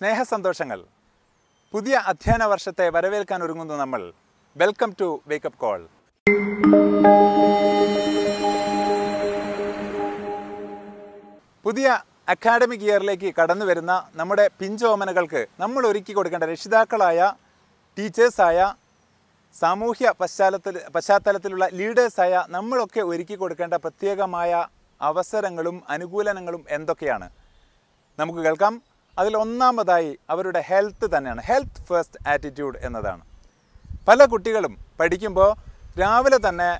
സ്നേഹസന്തോഷങ്ങൾ പുതിയ അധ്യയന വർഷത്തെ വരവേൽക്കാൻ ഒരുങ്ങുന്നു നമ്മൾ വെൽക്കം ടു വേക്കപ്പ് കോൾ പുതിയ അക്കാഡമിക് ഇയറിലേക്ക് കടന്നു വരുന്ന നമ്മുടെ പിഞ്ചോമനകൾക്ക് നമ്മൾ ഒരുക്കി കൊടുക്കേണ്ട രക്ഷിതാക്കളായ ടീച്ചേഴ്സായ സാമൂഹ്യ പശ്ചാത്തല പശ്ചാത്തലത്തിലുള്ള ലീഡേഴ്സായ നമ്മളൊക്കെ ഒരുക്കി കൊടുക്കേണ്ട പ്രത്യേകമായ അവസരങ്ങളും അനുകൂലനങ്ങളും എന്തൊക്കെയാണ് നമുക്ക് കേൾക്കാം അതിലൊന്നാമതായി അവരുടെ ഹെൽത്ത് തന്നെയാണ് ഹെൽത്ത് ഫസ്റ്റ് ആറ്റിറ്റ്യൂഡ് എന്നതാണ് പല കുട്ടികളും പഠിക്കുമ്പോൾ രാവിലെ തന്നെ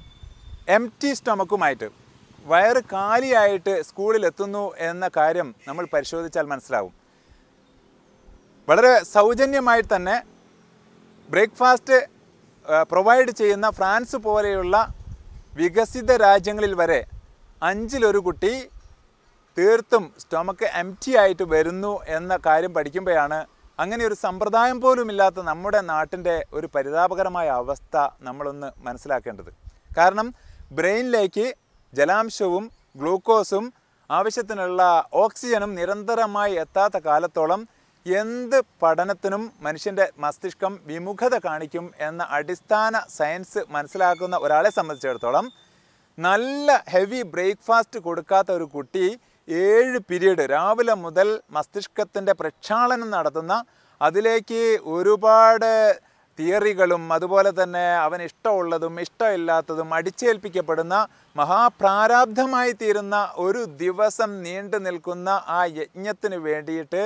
എം ടി സ്റ്റൊമക്കുമായിട്ട് വയറ് കാലിയായിട്ട് സ്കൂളിലെത്തുന്നു എന്ന കാര്യം നമ്മൾ പരിശോധിച്ചാൽ മനസ്സിലാവും വളരെ സൗജന്യമായി തന്നെ ബ്രേക്ക്ഫാസ്റ്റ് പ്രൊവൈഡ് ചെയ്യുന്ന ഫ്രാൻസ് പോലെയുള്ള വികസിത രാജ്യങ്ങളിൽ വരെ അഞ്ചിലൊരു കുട്ടി തീർത്തും സ്റ്റൊമക്ക് എം ആയിട്ട് വരുന്നു എന്ന കാര്യം പഠിക്കുമ്പോഴാണ് അങ്ങനെ ഒരു സമ്പ്രദായം പോലുമില്ലാത്ത നമ്മുടെ നാട്ടിൻ്റെ ഒരു പരിതാപകരമായ അവസ്ഥ നമ്മളൊന്ന് മനസ്സിലാക്കേണ്ടത് കാരണം ബ്രെയിനിലേക്ക് ജലാംശവും ഗ്ലൂക്കോസും ആവശ്യത്തിനുള്ള ഓക്സിജനും നിരന്തരമായി എത്താത്ത കാലത്തോളം എന്ത് പഠനത്തിനും മനുഷ്യൻ്റെ മസ്തിഷ്കം വിമുഖത കാണിക്കും എന്ന അടിസ്ഥാന സയൻസ് മനസ്സിലാക്കുന്ന ഒരാളെ സംബന്ധിച്ചിടത്തോളം നല്ല ഹെവി ബ്രേക്ക്ഫാസ്റ്റ് കൊടുക്കാത്ത ഒരു കുട്ടി ഏഴ് പീരീഡ് രാവിലെ മുതൽ മസ്തിഷ്കത്തിൻ്റെ പ്രക്ഷാളനം നടത്തുന്ന അതിലേക്ക് ഒരുപാട് തിയറികളും അതുപോലെ തന്നെ അവൻ ഇഷ്ടമുള്ളതും ഇഷ്ടമില്ലാത്തതും അടിച്ചേൽപ്പിക്കപ്പെടുന്ന മഹാപ്രാരാബ്ധമായി തീരുന്ന ഒരു ദിവസം നീണ്ടു നിൽക്കുന്ന ആ യജ്ഞത്തിന് വേണ്ടിയിട്ട്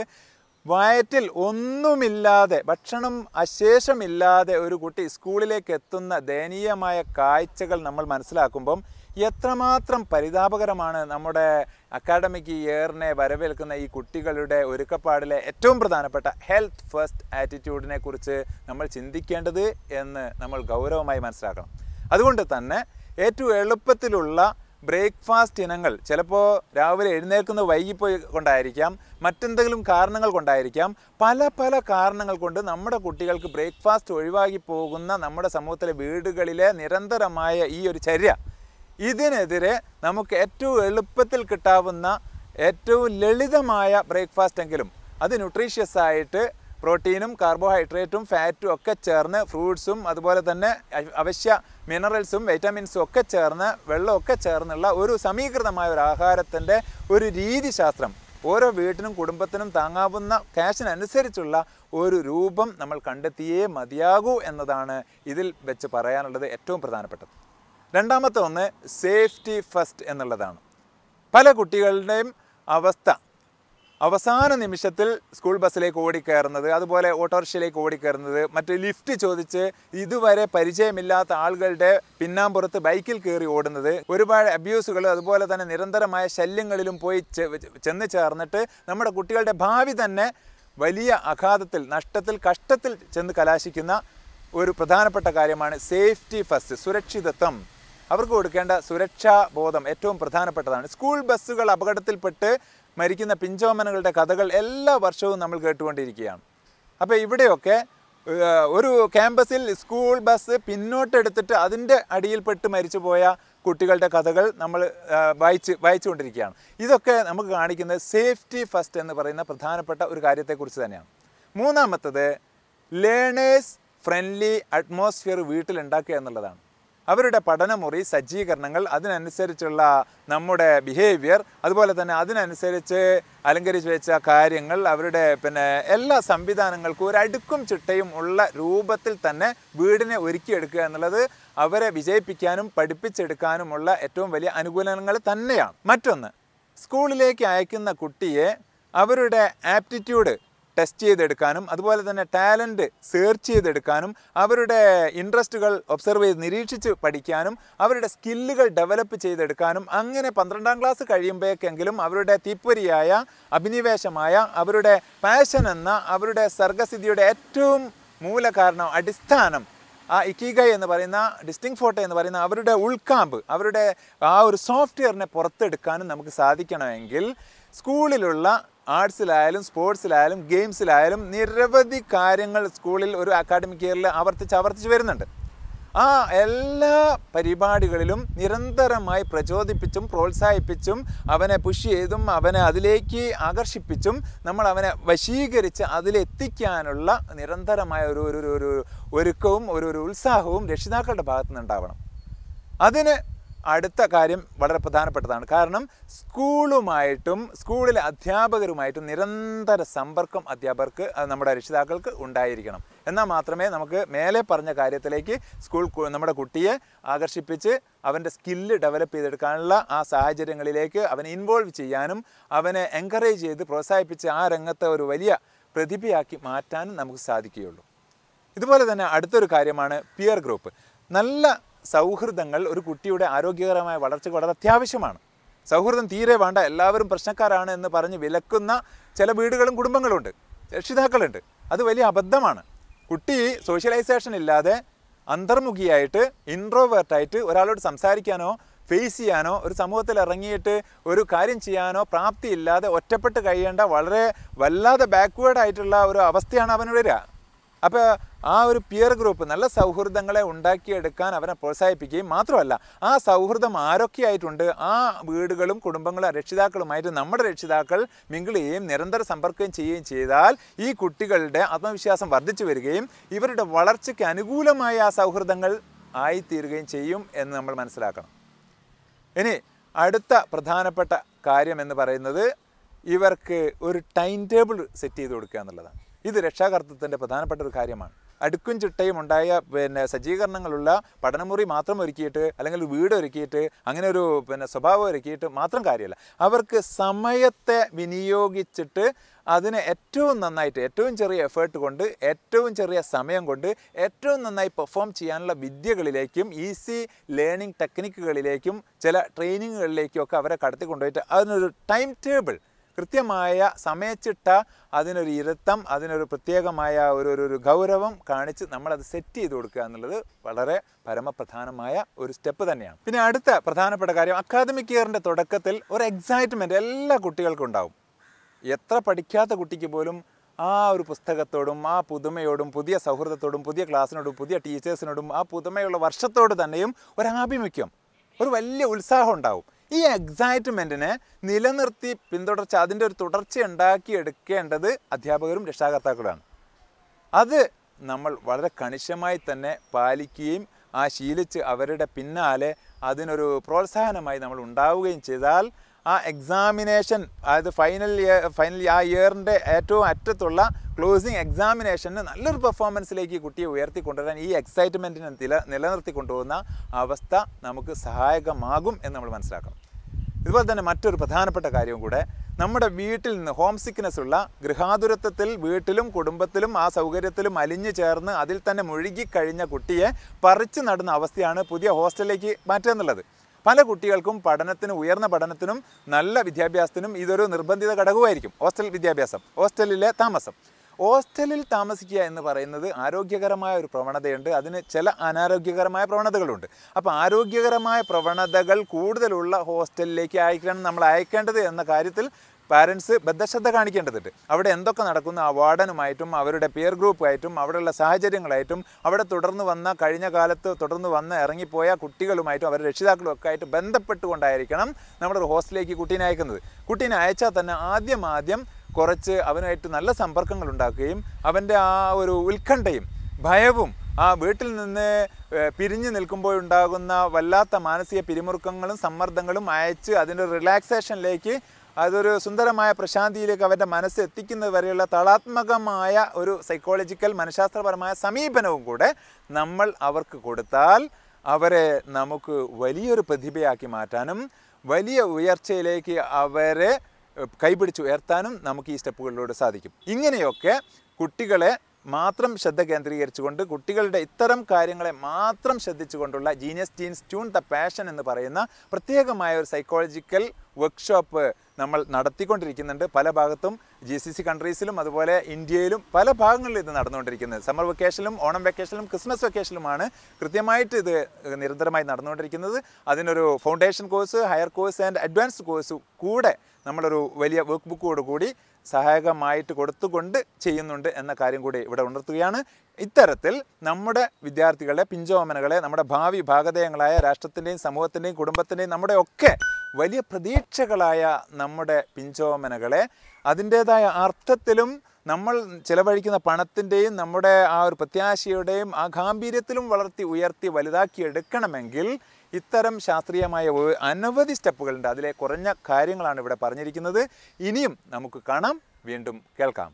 വയറ്റിൽ ഒന്നുമില്ലാതെ ഭക്ഷണം അശേഷമില്ലാതെ ഒരു കുട്ടി സ്കൂളിലേക്ക് എത്തുന്ന ദയനീയമായ കാഴ്ചകൾ നമ്മൾ മനസ്സിലാക്കുമ്പം എത്രമാത്രം പരിതാപകരമാണ് നമ്മുടെ അക്കാഡമിക് ഇയറിനെ വരവേൽക്കുന്ന ഈ കുട്ടികളുടെ ഒരുക്കപ്പാടിലെ ഏറ്റവും പ്രധാനപ്പെട്ട ഹെൽത്ത് ഫസ്റ്റ് ആറ്റിറ്റ്യൂഡിനെ കുറിച്ച് നമ്മൾ ചിന്തിക്കേണ്ടത് എന്ന് നമ്മൾ ഗൗരവമായി മനസ്സിലാക്കണം അതുകൊണ്ട് തന്നെ ഏറ്റവും എളുപ്പത്തിലുള്ള ബ്രേക്ക്ഫാസ്റ്റ് ഇനങ്ങൾ ചിലപ്പോൾ രാവിലെ എഴുന്നേൽക്കുന്ന വൈകിപ്പോയി കൊണ്ടായിരിക്കാം മറ്റെന്തെങ്കിലും കാരണങ്ങൾ കൊണ്ടായിരിക്കാം പല പല കാരണങ്ങൾ കൊണ്ട് നമ്മുടെ കുട്ടികൾക്ക് ബ്രേക്ക്ഫാസ്റ്റ് ഒഴിവാക്കി പോകുന്ന നമ്മുടെ സമൂഹത്തിലെ വീടുകളിലെ നിരന്തരമായ ഈ ഒരു ചര്യ ഇതിനെതിരെ നമുക്ക് ഏറ്റവും എളുപ്പത്തിൽ കിട്ടാവുന്ന ഏറ്റവും ലളിതമായ ബ്രേക്ക്ഫാസ്റ്റ് എങ്കിലും അത് ന്യൂട്രീഷ്യസ് ആയിട്ട് പ്രോട്ടീനും കാർബോഹൈഡ്രേറ്റും ഫാറ്റും ഒക്കെ ചേർന്ന് ഫ്രൂട്ട്സും അതുപോലെ തന്നെ അവശ്യ മിനറൽസും വൈറ്റമിൻസും ഒക്കെ ചേർന്ന് വെള്ളമൊക്കെ ചേർന്നുള്ള ഒരു സമീകൃതമായ ഒരു ആഹാരത്തിൻ്റെ ഒരു രീതിശാസ്ത്രം ഓരോ വീട്ടിനും കുടുംബത്തിനും താങ്ങാവുന്ന ക്യാഷിനനുസരിച്ചുള്ള ഒരു രൂപം നമ്മൾ കണ്ടെത്തിയേ മതിയാകൂ എന്നതാണ് ഇതിൽ വെച്ച് പറയാനുള്ളത് ഏറ്റവും പ്രധാനപ്പെട്ടത് രണ്ടാമത്തെ ഒന്ന് സേഫ്റ്റി ഫസ്റ്റ് എന്നുള്ളതാണ് പല കുട്ടികളുടെയും അവസ്ഥ അവസാന നിമിഷത്തിൽ സ്കൂൾ ബസ്സിലേക്ക് ഓടിക്കയറുന്നത് അതുപോലെ ഓട്ടോറിക്ഷയിലേക്ക് ഓടിക്കയറുന്നത് മറ്റ് ലിഫ്റ്റ് ചോദിച്ച് ഇതുവരെ പരിചയമില്ലാത്ത ആളുകളുടെ പിന്നാമ്പുറത്ത് ബൈക്കിൽ കയറി ഓടുന്നത് ഒരുപാട് അബ്യൂസുകൾ അതുപോലെ തന്നെ നിരന്തരമായ ശല്യങ്ങളിലും പോയി ചെന്ന് ചേർന്നിട്ട് നമ്മുടെ കുട്ടികളുടെ ഭാവി തന്നെ വലിയ അഘാതത്തിൽ നഷ്ടത്തിൽ കഷ്ടത്തിൽ ചെന്ന് കലാശിക്കുന്ന ഒരു പ്രധാനപ്പെട്ട കാര്യമാണ് സേഫ്റ്റി ഫസ്റ്റ് സുരക്ഷിതത്വം അവർക്ക് കൊടുക്കേണ്ട സുരക്ഷാ ബോധം ഏറ്റവും പ്രധാനപ്പെട്ടതാണ് സ്കൂൾ ബസ്സുകൾ അപകടത്തിൽപ്പെട്ട് മരിക്കുന്ന പിഞ്ചോമനകളുടെ കഥകൾ എല്ലാ വർഷവും നമ്മൾ കേട്ടുകൊണ്ടിരിക്കുകയാണ് അപ്പോൾ ഇവിടെയൊക്കെ ഒരു ക്യാമ്പസിൽ സ്കൂൾ ബസ് പിന്നോട്ടെടുത്തിട്ട് അതിൻ്റെ അടിയിൽപ്പെട്ട് മരിച്ചു പോയ കുട്ടികളുടെ കഥകൾ നമ്മൾ വായിച്ച് വായിച്ചുകൊണ്ടിരിക്കുകയാണ് ഇതൊക്കെ നമുക്ക് കാണിക്കുന്നത് സേഫ്റ്റി ഫസ്റ്റ് എന്ന് പറയുന്ന പ്രധാനപ്പെട്ട ഒരു കാര്യത്തെക്കുറിച്ച് തന്നെയാണ് മൂന്നാമത്തത് ലേണേഴ്സ് ഫ്രണ്ട്ലി അറ്റ്മോസ്ഫിയർ വീട്ടിലുണ്ടാക്കുക എന്നുള്ളതാണ് അവരുടെ പഠനമുറി സജ്ജീകരണങ്ങൾ അതിനനുസരിച്ചുള്ള നമ്മുടെ ബിഹേവിയർ അതുപോലെ തന്നെ അതിനനുസരിച്ച് അലങ്കരിച്ച് വെച്ച കാര്യങ്ങൾ അവരുടെ പിന്നെ എല്ലാ സംവിധാനങ്ങൾക്കും ഒരു അടുക്കും ചിട്ടയും ഉള്ള രൂപത്തിൽ തന്നെ വീടിനെ ഒരുക്കിയെടുക്കുക എന്നുള്ളത് അവരെ വിജയിപ്പിക്കാനും പഠിപ്പിച്ചെടുക്കാനുമുള്ള ഏറ്റവും വലിയ അനുകൂലങ്ങൾ തന്നെയാണ് മറ്റൊന്ന് സ്കൂളിലേക്ക് അയക്കുന്ന കുട്ടിയെ അവരുടെ ആപ്റ്റിറ്റ്യൂഡ് ടെസ്റ്റ് ചെയ്തെടുക്കാനും അതുപോലെ തന്നെ ടാലൻറ്റ് സെർച്ച് ചെയ്തെടുക്കാനും അവരുടെ ഇൻട്രസ്റ്റുകൾ ഒബ്സർവ് ചെയ്ത് നിരീക്ഷിച്ച് പഠിക്കാനും അവരുടെ സ്കില്ലുകൾ ഡെവലപ്പ് ചെയ്തെടുക്കാനും അങ്ങനെ പന്ത്രണ്ടാം ക്ലാസ് കഴിയുമ്പോഴേക്കെങ്കിലും അവരുടെ തീപ്പൊരിയായ അഭിനിവേശമായ അവരുടെ പാഷൻ എന്ന അവരുടെ സർഗസ്ഥിതിയുടെ ഏറ്റവും മൂലകാരണം അടിസ്ഥാനം ആ ഇക്കിഗൈ എന്ന് പറയുന്ന ഡിസ്റ്റിങ് ഫോട്ടോ എന്ന് പറയുന്ന അവരുടെ ഉൾക്കാമ്പ് അവരുടെ ആ ഒരു സോഫ്റ്റ്വെയറിനെ പുറത്തെടുക്കാനും നമുക്ക് സാധിക്കണമെങ്കിൽ സ്കൂളിലുള്ള ആർട്സിലായാലും സ്പോർട്സിലായാലും ഗെയിംസിലായാലും നിരവധി കാര്യങ്ങൾ സ്കൂളിൽ ഒരു അക്കാഡമിക് ഇയറിൽ ആവർത്തിച്ച് ആവർത്തിച്ച് വരുന്നുണ്ട് ആ എല്ലാ പരിപാടികളിലും നിരന്തരമായി പ്രചോദിപ്പിച്ചും പ്രോത്സാഹിപ്പിച്ചും അവനെ പുഷ് ചെയ്തും അവനെ അതിലേക്ക് ആകർഷിപ്പിച്ചും നമ്മൾ അവനെ വശീകരിച്ച് അതിലെത്തിക്കാനുള്ള നിരന്തരമായ ഒരു ഒരു ഒരു ഒരുക്കവും ഒരു ഒരു ഉത്സാഹവും രക്ഷിതാക്കളുടെ ഭാഗത്തുനിന്നുണ്ടാവണം അതിന് അടുത്ത കാര്യം വളരെ പ്രധാനപ്പെട്ടതാണ് കാരണം സ്കൂളുമായിട്ടും സ്കൂളിലെ അധ്യാപകരുമായിട്ടും നിരന്തര സമ്പർക്കം അധ്യാപകർക്ക് നമ്മുടെ രക്ഷിതാക്കൾക്ക് ഉണ്ടായിരിക്കണം എന്നാൽ മാത്രമേ നമുക്ക് മേലെ പറഞ്ഞ കാര്യത്തിലേക്ക് സ്കൂൾ നമ്മുടെ കുട്ടിയെ ആകർഷിപ്പിച്ച് അവൻ്റെ സ്കില്ല് ഡെവലപ്പ് ചെയ്തെടുക്കാനുള്ള ആ സാഹചര്യങ്ങളിലേക്ക് അവനെ ഇൻവോൾവ് ചെയ്യാനും അവനെ എൻകറേജ് ചെയ്ത് പ്രോത്സാഹിപ്പിച്ച് ആ രംഗത്തെ ഒരു വലിയ പ്രതിഭയാക്കി മാറ്റാനും നമുക്ക് സാധിക്കുകയുള്ളൂ ഇതുപോലെ തന്നെ അടുത്തൊരു കാര്യമാണ് പിയർ ഗ്രൂപ്പ് നല്ല സൗഹൃദങ്ങൾ ഒരു കുട്ടിയുടെ ആരോഗ്യകരമായ വളർച്ചയ്ക്ക് വളരെ അത്യാവശ്യമാണ് സൗഹൃദം തീരെ വേണ്ട എല്ലാവരും പ്രശ്നക്കാരാണ് എന്ന് പറഞ്ഞ് വിലക്കുന്ന ചില വീടുകളും കുടുംബങ്ങളുണ്ട് രക്ഷിതാക്കളുണ്ട് അത് വലിയ അബദ്ധമാണ് കുട്ടി സോഷ്യലൈസേഷൻ ഇല്ലാതെ അന്തർമുഖിയായിട്ട് ഇൻട്രോവേർട്ടായിട്ട് ഒരാളോട് സംസാരിക്കാനോ ഫേസ് ചെയ്യാനോ ഒരു സമൂഹത്തിൽ ഇറങ്ങിയിട്ട് ഒരു കാര്യം ചെയ്യാനോ പ്രാപ്തിയില്ലാതെ ഒറ്റപ്പെട്ട് കഴിയേണ്ട വളരെ വല്ലാതെ ബാക്ക്വേർഡ് ആയിട്ടുള്ള ഒരു അവസ്ഥയാണ് അവന് വരിക അപ്പോൾ ആ ഒരു പിയർ ഗ്രൂപ്പ് നല്ല സൗഹൃദങ്ങളെ ഉണ്ടാക്കിയെടുക്കാൻ അവനെ പ്രോത്സാഹിപ്പിക്കുകയും മാത്രമല്ല ആ സൗഹൃദം ആരൊക്കെയായിട്ടുണ്ട് ആ വീടുകളും കുടുംബങ്ങളും രക്ഷിതാക്കളുമായിട്ട് നമ്മുടെ രക്ഷിതാക്കൾ മിങ്കിളുകയും നിരന്തര സമ്പർക്കം ചെയ്യുകയും ചെയ്താൽ ഈ കുട്ടികളുടെ ആത്മവിശ്വാസം വർദ്ധിച്ചു വരികയും ഇവരുടെ വളർച്ചയ്ക്ക് അനുകൂലമായ ആ സൗഹൃദങ്ങൾ ആയിത്തീരുകയും ചെയ്യും എന്ന് നമ്മൾ മനസ്സിലാക്കണം ഇനി അടുത്ത പ്രധാനപ്പെട്ട കാര്യം എന്ന് പറയുന്നത് ഇവർക്ക് ഒരു ടൈം ടേബിൾ സെറ്റ് ചെയ്ത് കൊടുക്കുക എന്നുള്ളതാണ് ഇത് രക്ഷാകർത്തൃത്വത്തിൻ്റെ പ്രധാനപ്പെട്ട ഒരു കാര്യമാണ് അടുക്കും ചിട്ടയും ഉണ്ടായ പിന്നെ സജ്ജീകരണങ്ങളുള്ള പഠനമുറി മാത്രം ഒരുക്കിയിട്ട് അല്ലെങ്കിൽ വീട് ഒരുക്കിയിട്ട് അങ്ങനെ ഒരു പിന്നെ സ്വഭാവം ഒരുക്കിയിട്ട് മാത്രം കാര്യമല്ല അവർക്ക് സമയത്തെ വിനിയോഗിച്ചിട്ട് അതിനെ ഏറ്റവും നന്നായിട്ട് ഏറ്റവും ചെറിയ എഫേർട്ട് കൊണ്ട് ഏറ്റവും ചെറിയ സമയം കൊണ്ട് ഏറ്റവും നന്നായി പെർഫോം ചെയ്യാനുള്ള വിദ്യകളിലേക്കും ഈസി ലേണിംഗ് ടെക്നിക്കുകളിലേക്കും ചില ട്രെയിനിങ്ങുകളിലേക്കും ഒക്കെ അവരെ കടത്തിക്കൊണ്ടുപോയിട്ട് അതിനൊരു ടൈം ടേബിൾ കൃത്യമായ സമയച്ചിട്ട അതിനൊരു ഇരുത്തം അതിനൊരു പ്രത്യേകമായ ഒരു ഒരു ഗൗരവം കാണിച്ച് നമ്മളത് സെറ്റ് ചെയ്ത് കൊടുക്കുക എന്നുള്ളത് വളരെ പരമപ്രധാനമായ ഒരു സ്റ്റെപ്പ് തന്നെയാണ് പിന്നെ അടുത്ത പ്രധാനപ്പെട്ട കാര്യം അക്കാദമിക് ഇയറിൻ്റെ തുടക്കത്തിൽ ഒരു എക്സൈറ്റ്മെൻറ്റ് എല്ലാ കുട്ടികൾക്കും ഉണ്ടാവും എത്ര പഠിക്കാത്ത കുട്ടിക്ക് പോലും ആ ഒരു പുസ്തകത്തോടും ആ പുതുമയോടും പുതിയ സൗഹൃദത്തോടും പുതിയ ക്ലാസ്സിനോടും പുതിയ ടീച്ചേഴ്സിനോടും ആ പുതുമയുള്ള വർഷത്തോട് തന്നെയും ഒരു ആഭിമുഖ്യം ഒരു വലിയ ഉത്സാഹം ഉണ്ടാവും ഈ എക്സൈറ്റ്മെൻറ്റിനെ നിലനിർത്തി പിന്തുടർച്ച അതിൻ്റെ ഒരു തുടർച്ച ഉണ്ടാക്കിയെടുക്കേണ്ടത് അധ്യാപകരും രക്ഷാകർത്താക്കളുമാണ് അത് നമ്മൾ വളരെ കണിശമായി തന്നെ പാലിക്കുകയും ആ ശീലിച്ച് അവരുടെ പിന്നാലെ അതിനൊരു പ്രോത്സാഹനമായി നമ്മൾ ഉണ്ടാവുകയും ചെയ്താൽ ആ എക്സാമിനേഷൻ അതായത് ഫൈനൽ ഇയർ ഫൈനൽ ആ ഇയറിൻ്റെ ഏറ്റവും അറ്റത്തുള്ള ക്ലോസിങ് എക്സാമിനേഷന് നല്ലൊരു പെർഫോമൻസിലേക്ക് കുട്ടിയെ ഉയർത്തി കൊണ്ടുവരാൻ ഈ എക്സൈറ്റ്മെൻറ്റിനെ നില നിലനിർത്തി കൊണ്ടുപോകുന്ന അവസ്ഥ നമുക്ക് സഹായകമാകും എന്ന് നമ്മൾ മനസ്സിലാക്കണം ഇതുപോലെ തന്നെ മറ്റൊരു പ്രധാനപ്പെട്ട കാര്യവും കൂടെ നമ്മുടെ വീട്ടിൽ നിന്ന് ഹോം സിക്നെസ് ഉള്ള ഗൃഹാതുരത്വത്തിൽ വീട്ടിലും കുടുംബത്തിലും ആ സൗകര്യത്തിലും അലിഞ്ഞു ചേർന്ന് അതിൽ തന്നെ മുഴുകിക്കഴിഞ്ഞ കുട്ടിയെ പറിച്ചു നടുന്ന അവസ്ഥയാണ് പുതിയ ഹോസ്റ്റലിലേക്ക് മാറ്റുക എന്നുള്ളത് പല കുട്ടികൾക്കും പഠനത്തിന് ഉയർന്ന പഠനത്തിനും നല്ല വിദ്യാഭ്യാസത്തിനും ഇതൊരു നിർബന്ധിത ഘടകമായിരിക്കും ഹോസ്റ്റൽ വിദ്യാഭ്യാസം ഹോസ്റ്റലിലെ താമസം ഹോസ്റ്റലിൽ താമസിക്കുക എന്ന് പറയുന്നത് ആരോഗ്യകരമായ ഒരു പ്രവണതയുണ്ട് അതിന് ചില അനാരോഗ്യകരമായ പ്രവണതകളുണ്ട് അപ്പോൾ ആരോഗ്യകരമായ പ്രവണതകൾ കൂടുതലുള്ള ഹോസ്റ്റലിലേക്ക് അയക്കണം നമ്മൾ അയക്കേണ്ടത് എന്ന കാര്യത്തിൽ പാരൻസ് ബദ്ധശ്രദ്ധ കാണിക്കേണ്ടതുണ്ട് അവിടെ എന്തൊക്കെ നടക്കുന്നു ആ വാർഡനുമായിട്ടും അവരുടെ പിയർ ഗ്രൂപ്പുമായിട്ടും അവിടെയുള്ള സാഹചര്യങ്ങളായിട്ടും അവിടെ തുടർന്ന് വന്ന കഴിഞ്ഞ കാലത്ത് തുടർന്ന് വന്ന് ഇറങ്ങിപ്പോയ കുട്ടികളുമായിട്ടും അവരുടെ രക്ഷിതാക്കളും ഒക്കെ ആയിട്ട് ബന്ധപ്പെട്ടുകൊണ്ടായിരിക്കണം നമ്മളൊരു ഹോസ്റ്റലിലേക്ക് കുട്ടീനെ അയക്കുന്നത് കുട്ടീനെ അയച്ചാൽ തന്നെ ആദ്യം ആദ്യം കുറച്ച് അവനായിട്ട് നല്ല സമ്പർക്കങ്ങൾ ഉണ്ടാക്കുകയും അവൻ്റെ ആ ഒരു ഉത്കണ്ഠയും ഭയവും ആ വീട്ടിൽ നിന്ന് പിരിഞ്ഞു നിൽക്കുമ്പോഴുണ്ടാകുന്ന വല്ലാത്ത മാനസിക പിരിമുറുക്കങ്ങളും സമ്മർദ്ദങ്ങളും അയച്ച് അതിൻ്റെ റിലാക്സേഷനിലേക്ക് അതൊരു സുന്ദരമായ പ്രശാന്തിയിലേക്ക് അവരുടെ മനസ്സ് എത്തിക്കുന്നത് വരെയുള്ള തളാത്മകമായ ഒരു സൈക്കോളജിക്കൽ മനഃശാസ്ത്രപരമായ സമീപനവും കൂടെ നമ്മൾ അവർക്ക് കൊടുത്താൽ അവരെ നമുക്ക് വലിയൊരു പ്രതിഭയാക്കി മാറ്റാനും വലിയ ഉയർച്ചയിലേക്ക് അവരെ കൈപിടിച്ച് ഉയർത്താനും നമുക്ക് ഈ സ്റ്റെപ്പുകളിലൂടെ സാധിക്കും ഇങ്ങനെയൊക്കെ കുട്ടികളെ മാത്രം ശ്രദ്ധ കേന്ദ്രീകരിച്ചുകൊണ്ട് കുട്ടികളുടെ ഇത്തരം കാര്യങ്ങളെ മാത്രം ശ്രദ്ധിച്ചുകൊണ്ടുള്ള genius genes tune the passion എന്ന് പറയുന്ന പ്രത്യേകമായ ഒരു സൈക്കോളജിക്കൽ വർക്ക്ഷോപ്പ് നമ്മൾ നടത്തിക്കൊണ്ടിരിക്കുന്നുണ്ട് പല ഭാഗത്തും ജി സി സി കൺട്രീസിലും അതുപോലെ ഇന്ത്യയിലും പല ഭാഗങ്ങളിലും ഇത് നടന്നുകൊണ്ടിരിക്കുന്നത് സമ്മർ വെക്കേഷനിലും ഓണം വെക്കേഷനിലും ക്രിസ്മസ് വെക്കേഷനിലുമാണ് കൃത്യമായിട്ട് ഇത് നിരന്തരമായി നടന്നുകൊണ്ടിരിക്കുന്നത് അതിനൊരു foundation course higher course and advance course കൂടെ നമ്മളൊരു വലിയ വർക്ക് ബുക്കോടുകൂടി സഹായകമായിട്ട് കൊടുത്തുകൊണ്ട് ചെയ്യുന്നുണ്ട് എന്ന കാര്യം കൂടി ഇവിടെ ഉണർത്തുകയാണ് ഇത്തരത്തിൽ നമ്മുടെ വിദ്യാർത്ഥികളെ പിഞ്ചോമനകളെ നമ്മുടെ ഭാവി ഭാഗധേയങ്ങളായ രാഷ്ട്രത്തിൻ്റെയും സമൂഹത്തിൻ്റെയും കുടുംബത്തിൻ്റെയും നമ്മുടെ ഒക്കെ വലിയ പ്രതീക്ഷകളായ നമ്മുടെ പിഞ്ചോമനകളെ അതിൻ്റേതായ അർത്ഥത്തിലും നമ്മൾ ചിലവഴിക്കുന്ന പണത്തിൻ്റെയും നമ്മുടെ ആ ഒരു പ്രത്യാശയുടെയും ആ ഗാംഭീര്യത്തിലും വളർത്തി ഉയർത്തി വലുതാക്കി എടുക്കണമെങ്കിൽ ഇത്തരം ശാസ്ത്രീയമായ അനവധി സ്റ്റെപ്പുകളുണ്ട് അതിലെ കുറഞ്ഞ കാര്യങ്ങളാണ് ഇവിടെ പറഞ്ഞിരിക്കുന്നത് ഇനിയും നമുക്ക് കാണാം വീണ്ടും കേൾക്കാം